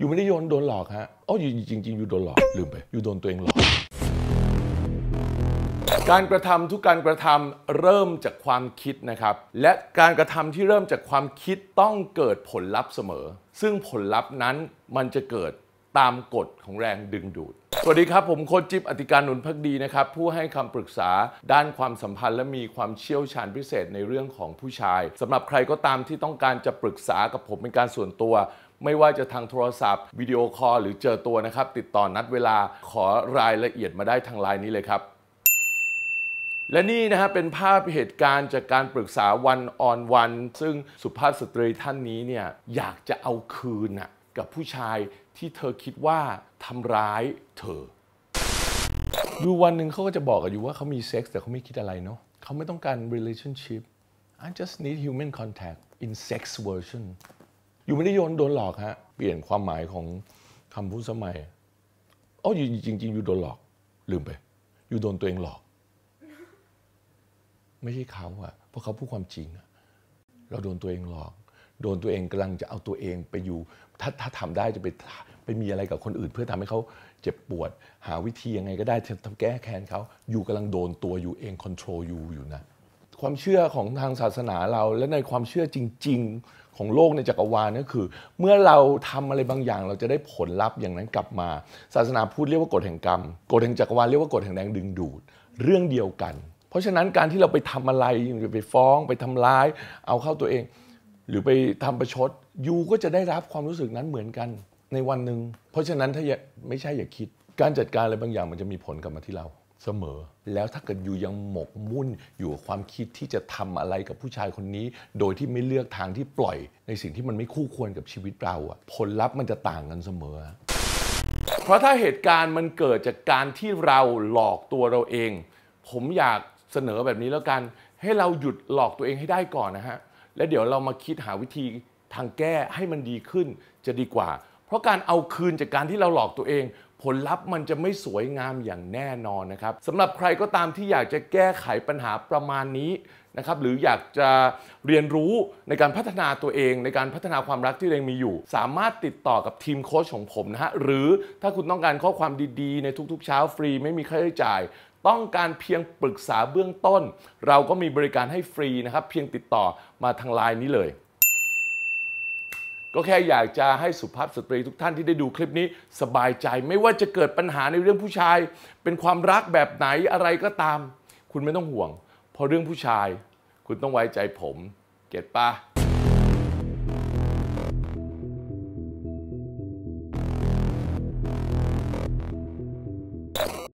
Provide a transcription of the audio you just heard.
อยู่ไม่ได้โยนโดนหลอกฮะอ๋ออยู่จริงๆ อยู่โดนหลอกลืมไป อยู่โดนตัวเองหลอก การกระทำทุกการกระทำเริ่มจากความคิดนะครับ และการกระทำที่เริ่มจากความคิดต้องเกิดผลลัพธ์เสมอ ซึ่งผลลัพธ์นั้นมันจะเกิดตามกฎของแรงดึงดูด สวัสดีครับผมโคจิบอธิการหนุนพักดีนะครับ ผู้ให้คำปรึกษาด้านความสัมพันธ์และมีความเชี่ยวชาญพิเศษในเรื่องของผู้ชาย สำหรับใครก็ตามที่ต้องการจะปรึกษากับผม เป็นการส่วนตัวไม่ว่าจะทางโทรศัพท์ วิดีโอคอลหรือเจอตัวนะครับ ติดต่อนัดเวลาขอรายละเอียดมาได้ทางไลน์นี้เลยครับ และนี่นะฮะเป็นภาพเหตุการณ์จากการปรึกษาวันออนวันซึ่งสุภาพสตรีท่านนี้เนี่ย อยากจะเอาคืนะกับผู้ชายที่เธอคิดว่าทำร้ายเธอ ดูวันหนึ่งเขาก็จะบอกกับอยู่ว่าเขามีเซ็กส์แต่เขาไม่คิดอะไรเนาะเขาไม่ต้องการ relationship I just need human contact in sex version อยู่ไม่ได้โยนโดนหลอกฮะเปลี่ยนความหมายของคำพูดสมัยอ๋ออยู่จริงอยู่โดนหลอกลืมไป อยู่โดนตัวเองหลอก ไม่ใช่เขาอะเพราะเขาพูดความจริง เราโดนตัวเองหลอก โดนตัวเองกำลังจะเอาตัวเองไปอยู่ ถ้าถ้าทำได้จะไปไปมีอะไรกับคนอื่น เพื่อทำให้เขาเจ็บปวดหาวิธียังไงก็ได้ทำแก้แค้นเขาอยู่กำลังโดนตัวอยู่เองคอนโทรลอยู่อยู่นะความเชื่อของทางศาสนาเราและในความเชื่อจริงๆของโลกในจักรวาลนั่นคือ เมื่อเราทำอะไรบางอย่างเราจะได้ผลลัพธ์อย่างนั้นกลับมา ศาสนาพูดเรียกว่ากฎแห่งกรรมกฎแห่งจักรวาลเรียกว่ากฎแห่งแรงดึงดูด เรื่องเดียวกัน เพราะฉะนั้นการที่เราไปทำอะไรไปฟ้อง ไปทำร้าย เอาเข้าตัวเอง หรือไปทำประชดยูก็จะได้รับความรู้สึกนั้นเหมือนกันในวันหนึ่งเพราะฉะนั้นถ้าไม่ใช่อย่าคิดการจัดการอะไรบางอย่างมันจะมีผลกลับมาที่เราเสมอ แล้วถ้าเกิดอยู่ยังหมกมุ่นอยู่กับความคิดที่จะทำอะไรกับผู้ชายคนนี้ โดยที่ไม่เลือกทางที่ปล่อย ในสิ่งที่มันไม่คู่ควรกับชีวิตเราอะผลลัพธ์มันจะต่างกันเสมอ เพราะถ้าเหตุการณ์มันเกิดจากการที่เราหลอกตัวเราเอง ผมอยากเสนอแบบนี้แล้วกันให้เราหยุดหลอกตัวเองให้ได้ก่อนนะฮะ แล้วเดี๋ยวเรามาคิดหาวิธีทางแก้ให้มันดีขึ้นจะดีกว่า เพราะการเอาคืนจากการที่เราหลอกตัวเองผลลัพธ์มันจะไม่สวยงามอย่างแน่นอนนะครับสำหรับใครก็ตามที่อยากจะแก้ไขปัญหาประมาณนี้นะครับหรืออยากจะเรียนรู้ในการพัฒนาตัวเองในการพัฒนาความรักที่เองมีอยู่ สามารถติดต่อกับทีมโค้ชของผมนะฮะหรือถ้าคุณต้องการข้อความดีๆ ในทุกๆเช้าฟรี ไม่มีค่าใช้จ่าย ต้องการเพียงปรึกษาเบื้องต้น เราก็มีบริการให้ฟรีนะครับเพียงติดต่อมาทางไลน์นี้เลยก็แค่อยากจะให้สุภาพสตรีทุกท่านที่ได้ดูคลิปนี้สบายใจไม่ว่าจะเกิดปัญหาในเรื่องผู้ชาย เป็นความรักแบบไหนอะไรก็ตาม คุณไม่ต้องห่วง พอเรื่องผู้ชาย คุณต้องไว้ใจผม เก็ตปะ